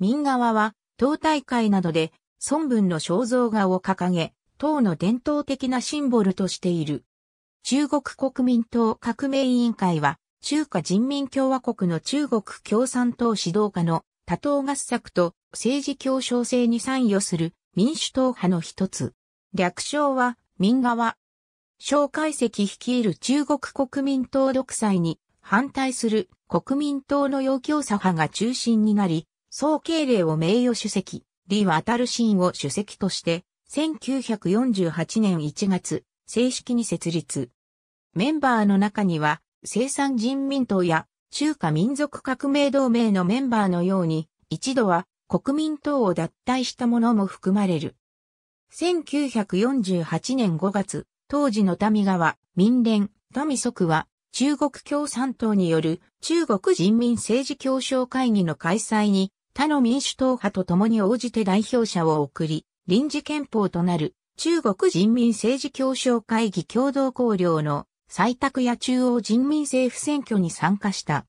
民側は、党大会などで、孫文の肖像画を掲げ、党の伝統的なシンボルとしている。中国国民党革命委員会は、中華人民共和国の中国共産党指導下の多党合作と政治協商制に参与する民主党派の一つ。略称は民側。蒋介石率いる中国国民党独裁に反対する国民党の要求左派が中心になり、総敬礼を名誉主席、李渡ンを主席として、1948年1月、正式に設立。メンバーの中には、生産人民党や中華民族革命同盟のメンバーのように、一度は国民党を脱退したものも含まれる。1948年5月、当時の民川、民連、民即は、中国共産党による中国人民政治協商会議の開催に他の民主党派と共に応じて代表者を送り、臨時憲法となる中国人民政治協商会議共同綱領の採択や中央人民政府選挙に参加した。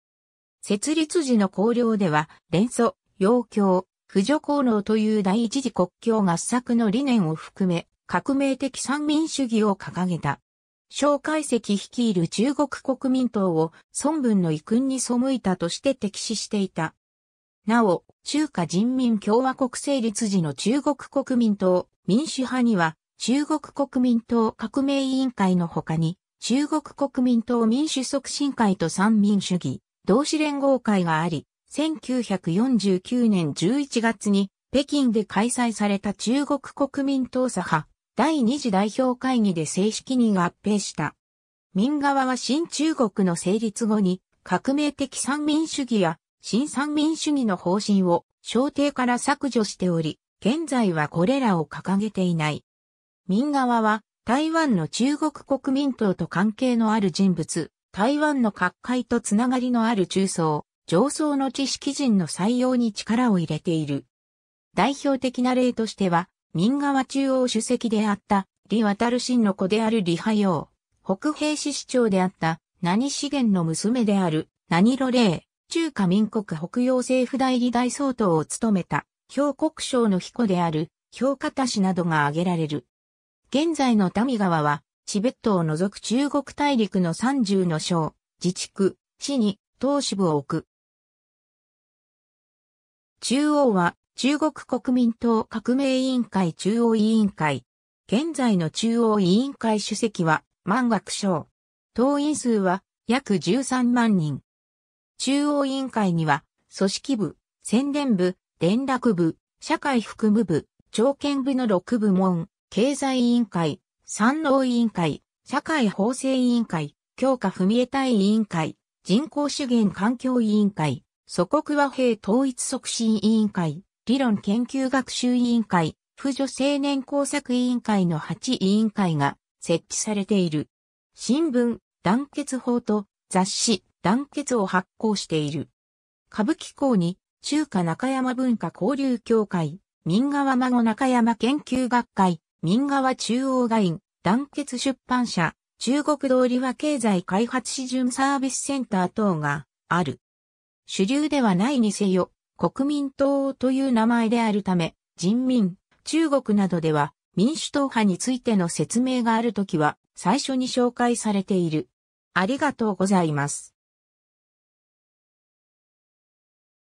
設立時の綱領では、連祖、要教、扶助功能という第一次国境合作の理念を含め、革命的三民主義を掲げた。蒋介石率いる中国国民党を孫文の遺訓に背いたとして敵視していた。なお、中華人民共和国成立時の中国国民党、民主派には、中国国民党革命委員会の他に、中国国民党民主促進会と三民主義、同志連合会があり、1949年11月に北京で開催された中国国民党左派第二次代表会議で正式に合併した。民側は新中国の成立後に革命的三民主義や新三民主義の方針を朝廷から削除しており、現在はこれらを掲げていない。民側は台湾の中国国民党と関係のある人物、台湾の各界とつながりのある中層、上層の知識人の採用に力を入れている。代表的な例としては、民側中央主席であった李渡新の子である李波洋、北平市市長であった何資源の娘である何露霊、中華民国北洋政府代理大総統を務めた、兵国省の彦である、評価他氏などが挙げられる。現在の民川は、チベットを除く中国大陸の30の省、自治区、市に、党支部を置く。中央は、中国国民党革命委員会中央委員会。現在の中央委員会主席は、万学省。党員数は、約13万人。中央委員会には、組織部、宣伝部、連絡部、社会服務部、条件部の6部門、経済委員会、産農委員会、社会法制委員会、強化み絵隊委員会、人口資源環境委員会、祖国和平統一促進委員会、理論研究学習委員会、婦女青年工作委員会の8委員会が設置されている。新聞、団結法と雑誌、団結を発行している。歌舞伎校に中華中山文化交流協会、民川孫中山研究学会、民川中央外院、団結出版社、中国通りは経済開発市準サービスセンター等がある。主流ではないにせよ、国民党という名前であるため、人民、中国などでは民主党派についての説明があるときは最初に紹介されている。ありがとうございます。